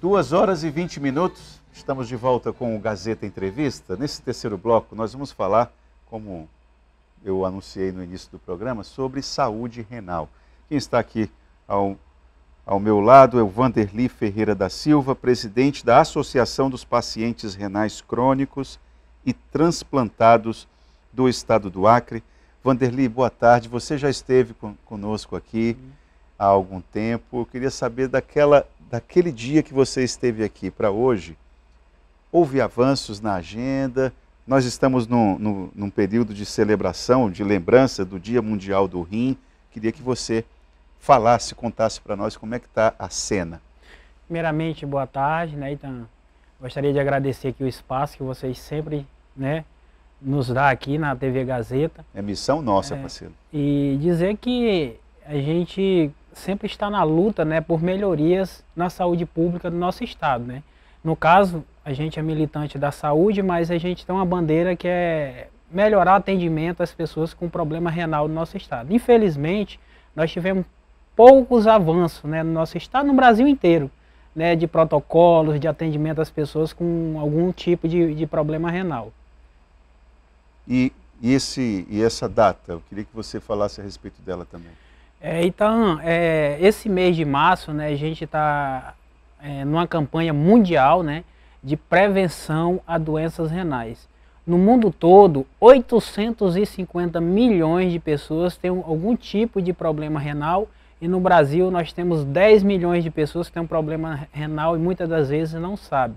Duas horas e vinte minutos, estamos de volta com o Gazeta Entrevista. Nesse terceiro bloco, nós vamos falar, como eu anunciei no início do programa, sobre saúde renal. Quem está aqui ao, ao meu lado é o Vanderli Ferreira da Silva, presidente da Associação dos Pacientes Renais Crônicos e Transplantados do Estado do Acre. Vanderli, boa tarde. Você já esteve conosco aqui há algum tempo. Eu queria saber daquela daquele dia que você esteve aqui para hoje, houve avanços na agenda. Nós estamos num, num, período de celebração, de lembrança do Dia Mundial do Rim. Queria que você falasse, contasse para nós como é que está a cena. Primeiramente, boa tarde, né, Itan? Gostaria de agradecer aqui o espaço que vocês sempre né, nos dá aqui na TV Gazeta. É missão nossa, é, parceiro. E dizer que a gente sempre está na luta né, por melhorias na saúde pública do nosso estado. Né? No caso, a gente é militante da saúde, mas a gente tem uma bandeira que é melhorar atendimento às pessoas com problema renal no nosso estado. Infelizmente, nós tivemos poucos avanços né, no nosso estado, no Brasil inteiro, né, de protocolos de atendimento às pessoas com algum tipo de, de problema renal. E, e, esse, e essa data, eu queria que você falasse a respeito dela também. É, então, é, esse mês de março, né, a gente está é, numa campanha mundial né, de prevenção a doenças renais. No mundo todo, 850 milhões de pessoas têm algum tipo de problema renal e no Brasil nós temos 10 milhões de pessoas que têm um problema renal e muitas das vezes não sabem.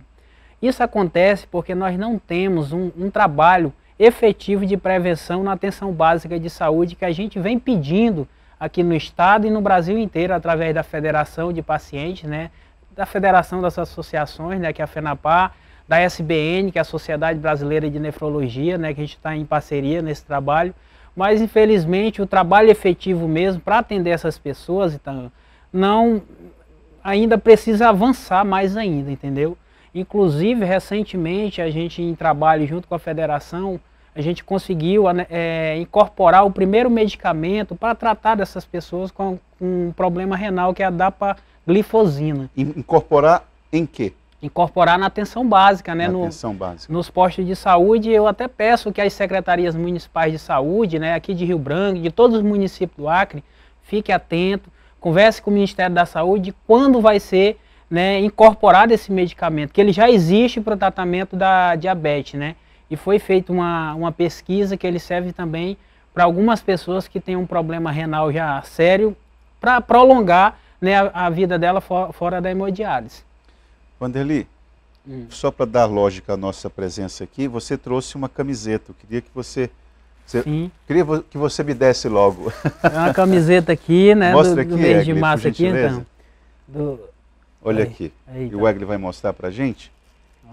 Isso acontece porque nós não temos um, um trabalho efetivo de prevenção na atenção básica de saúde que a gente vem pedindo aqui no estado e no Brasil inteiro através da Federação de Pacientes, né, da Federação das Associações, né, que é a FENAPAR, da SBN, que é a Sociedade Brasileira de Nefrologia, né, que a gente está em parceria nesse trabalho. Mas, infelizmente, o trabalho efetivo mesmo para atender essas pessoas, então, não ainda precisa avançar mais ainda, entendeu? Inclusive, recentemente, a gente em trabalho junto com a federação, a gente conseguiu né, é, incorporar o primeiro medicamento para tratar dessas pessoas com, com, um problema renal, que é a dapaglifosina. Incorporar em quê? Incorporar na atenção básica, né? Na no, atenção básica. Nos postos de saúde, eu até peço que as secretarias municipais de saúde, né, aqui de Rio Branco, de todos os municípios do Acre, fique atento, converse com o Ministério da Saúde quando vai ser né, incorporado esse medicamento, que ele já existe para o tratamento da diabetes, né? e foi feita uma, uma pesquisa que ele serve também para algumas pessoas que têm um problema renal já sério, para prolongar né, a, a, vida dela for, fora da hemodiálise. Vanderli, hum. só para dar lógica à nossa presença aqui, você trouxe uma camiseta. Eu queria que você você, Sim. Queria que você me desse logo. É uma camiseta aqui, né? Mostra do, aqui, do mês de março aqui, então. Do... Olha aí, aqui. Aí, e tá. o Egli vai mostrar para gente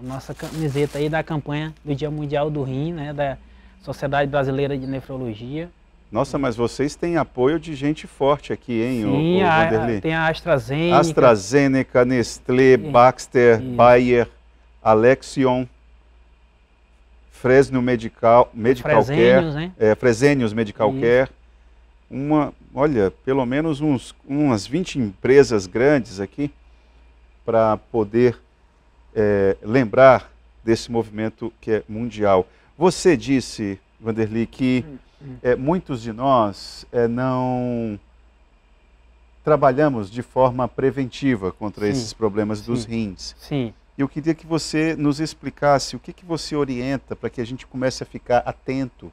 nossa camiseta aí da campanha do Dia Mundial do Rim, né, da Sociedade Brasileira de Nefrologia. Nossa, mas vocês têm apoio de gente forte aqui, hein, Sim, o, o a, Vanderlei? tem a AstraZeneca. AstraZeneca, Nestlé, Baxter, Bayer, Alexion, Fresno Medical, Medical Fresenius, Care. Né? É, Fresenius Medical Care. Uma, olha, pelo menos uns, umas 20 empresas grandes aqui para poder é, lembrar desse movimento que é mundial. Você disse, Vanderlei, que é, muitos de nós é, não trabalhamos de forma preventiva contra Sim. esses problemas dos rins. Sim. Eu queria que você nos explicasse o que, que você orienta para que a gente comece a ficar atento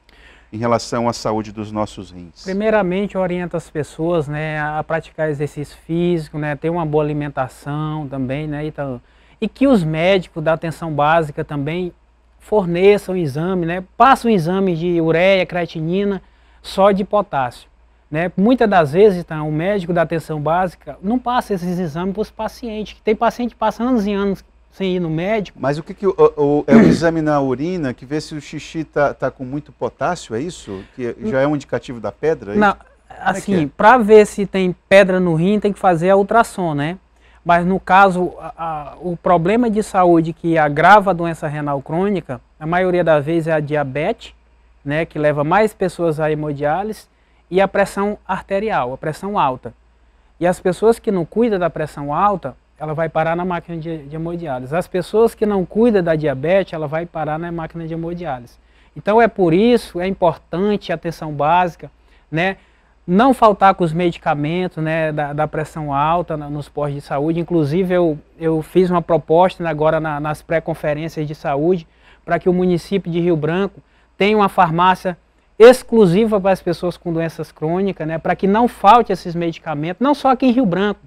em relação à saúde dos nossos rins? Primeiramente, orienta as pessoas né, a praticar exercício físico, né, ter uma boa alimentação também, né, então, e que os médicos da atenção básica também forneçam exame, né? Passam exames de ureia, creatinina, só de potássio. Né? Muitas das vezes, então, tá, o médico da atenção básica não passa esses exames para os pacientes. Tem paciente que passa anos e anos sem ir no médico. Mas o que, que o, o, é o exame na urina que vê se o xixi está tá com muito potássio, é isso? Que é, já é um indicativo da pedra? É não, é assim, é é? para ver se tem pedra no rim, tem que fazer a ultrassom, né? Mas no caso, a, a, o problema de saúde que agrava a doença renal crônica, a maioria das vezes é a diabetes, né, que leva mais pessoas à hemodiálise, e a pressão arterial, a pressão alta. E as pessoas que não cuidam da pressão alta, ela vai parar na máquina de, de hemodiálise. As pessoas que não cuidam da diabetes, ela vai parar na máquina de hemodiálise. Então é por isso, é importante a atenção básica, né? não faltar com os medicamentos né, da, da pressão alta nos postos de saúde. Inclusive, eu, eu fiz uma proposta né, agora na, nas pré-conferências de saúde para que o município de Rio Branco tenha uma farmácia exclusiva para as pessoas com doenças crônicas, né, para que não falte esses medicamentos, não só aqui em Rio Branco,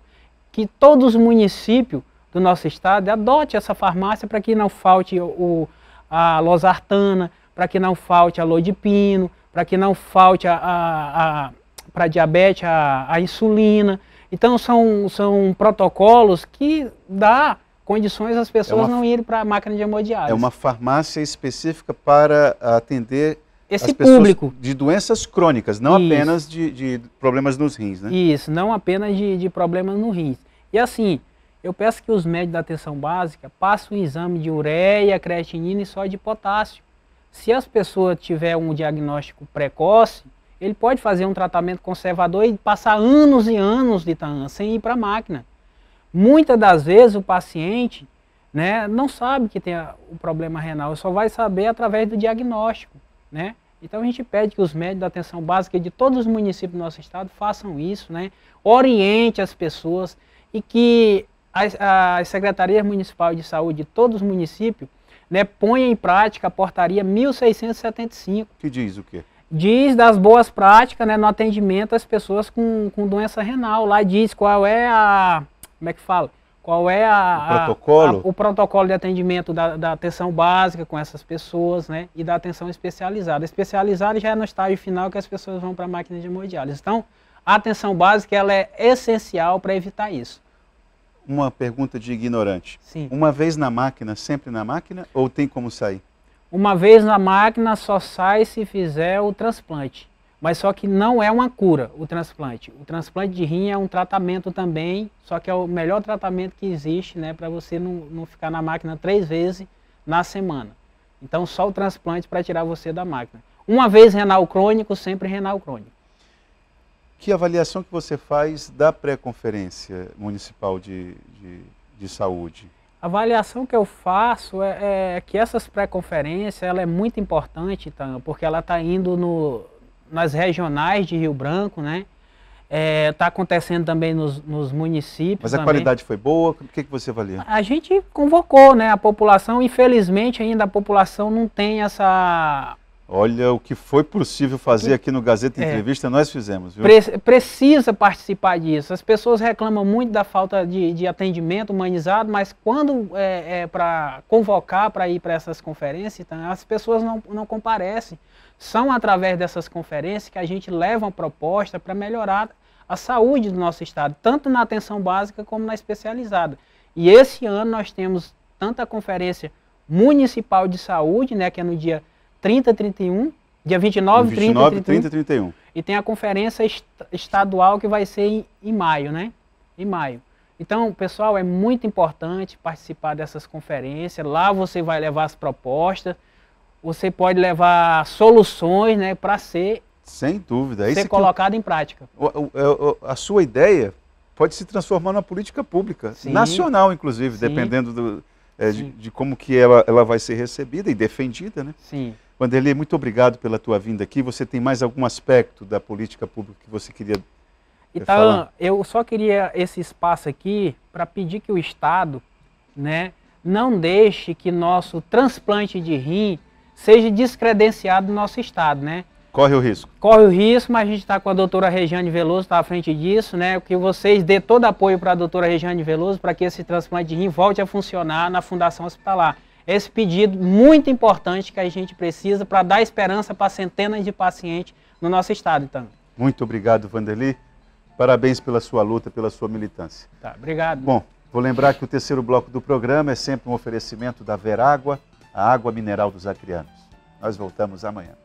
que todos os municípios do nosso estado adote essa farmácia para que não falte o, a losartana, para que não falte a lodipino, para que não falte a, a para diabetes a, a insulina. Então são, são protocolos que dá condições as pessoas é uma, não irem para a máquina de hemodiálise. É uma farmácia específica para atender esse público de doenças crônicas, não Isso. apenas de, de, problemas nos rins, né? Isso, não apenas de, de problemas nos rins. E assim, eu peço que os médicos da atenção básica passem um exame de ureia, creatinina e só de potássio. Se as pessoas tiver um diagnóstico precoce, ele pode fazer um tratamento conservador e passar anos e anos de TAAN sem ir para a máquina. Muitas das vezes o paciente né, não sabe que tem o problema renal, só vai saber através do diagnóstico. Né? Então a gente pede que os médicos da atenção básica de todos os municípios do nosso estado façam isso, né? oriente as pessoas e que as, as secretarias municipais de saúde de todos os municípios né, ponham em prática a portaria 1675. Que diz o quê? diz das boas práticas né, no atendimento às pessoas com, com doença renal. Lá diz qual é a. Como é que fala? Qual é a, o, protocolo? A, a, o protocolo de atendimento da, da atenção básica com essas pessoas, né? E da atenção especializada. Especializada já é no estágio final que as pessoas vão para a máquina de hemodiálise. Então, a atenção básica ela é essencial para evitar isso uma pergunta de ignorante. Sim. Uma vez na máquina, sempre na máquina, ou tem como sair? uma vez na máquina só sai se fizer o transplante. Mas só que não é uma cura o transplante. O transplante de rim é um tratamento também, só que é o melhor tratamento que existe né, para você não, não ficar na máquina três vezes na semana. Então só o transplante para tirar você da máquina. Uma vez renal crônico, sempre renal crônico. Que avaliação que você faz da pré-conferência municipal de, de, de saúde? A avaliação que eu faço é, é que essas pré-conferências ela é muito importante, então, porque ela está indo no, nas regionais de Rio Branco, né? Está é, tá acontecendo também nos, nos municípios. Mas a também. qualidade foi boa? O que, que você avalia? A gente convocou né, a população. Infelizmente, ainda a população não tem essa Olha, o que foi possível fazer aqui no Gazeta é. Entrevista, é. nós fizemos. Viu? Pre precisa participar disso. As pessoas reclamam muito da falta de, de atendimento humanizado, mas quando é, é para convocar para ir para essas conferências, então, as pessoas não, não comparecem. São através dessas conferências que a gente leva uma proposta para melhorar a saúde do nosso estado, tanto na atenção básica como na especializada. E esse ano nós temos tanta conferência municipal de saúde, né, que é no dia 30, e 31. Dia 29, 29 30, 30, 31. 31. E tem a conferência est estadual que vai ser em, em, maio, né? Em maio. Então, pessoal, é muito importante participar dessas conferências. Lá você vai levar as propostas, você pode levar soluções né, para ser, Sem dúvida. É ser Esse colocado eu... em prática. O, é, o, a sua ideia pode se transformar numa política pública, Sim. nacional, inclusive, Sim. dependendo do, é, de, de, como que ela, ela vai ser recebida e defendida, né? Sim. Vanderlei, muito obrigado pela tua vinda aqui. Você tem mais algum aspecto da política pública que você queria eh, então, falar? eu só queria esse espaço aqui para pedir que o Estado né, não deixe que nosso transplante de rim seja descredenciado no nosso Estado, né? Corre o risco. Corre o risco, mas a gente está com a doutora Regiane Veloso, está à frente disso, né? Que vocês dê todo apoio para a doutora Regiane Veloso para que esse transplante de rim volte a funcionar na Fundação Hospitalar esse pedido muito importante que a gente precisa para dar esperança para centenas de pacientes no nosso estado, então. Muito obrigado, Vanderlei. Parabéns pela sua luta, pela sua militância. Tá, obrigado. Bom, vou lembrar que o terceiro bloco do programa é sempre um oferecimento da Verágua, a água mineral dos acrianos. Nós voltamos amanhã.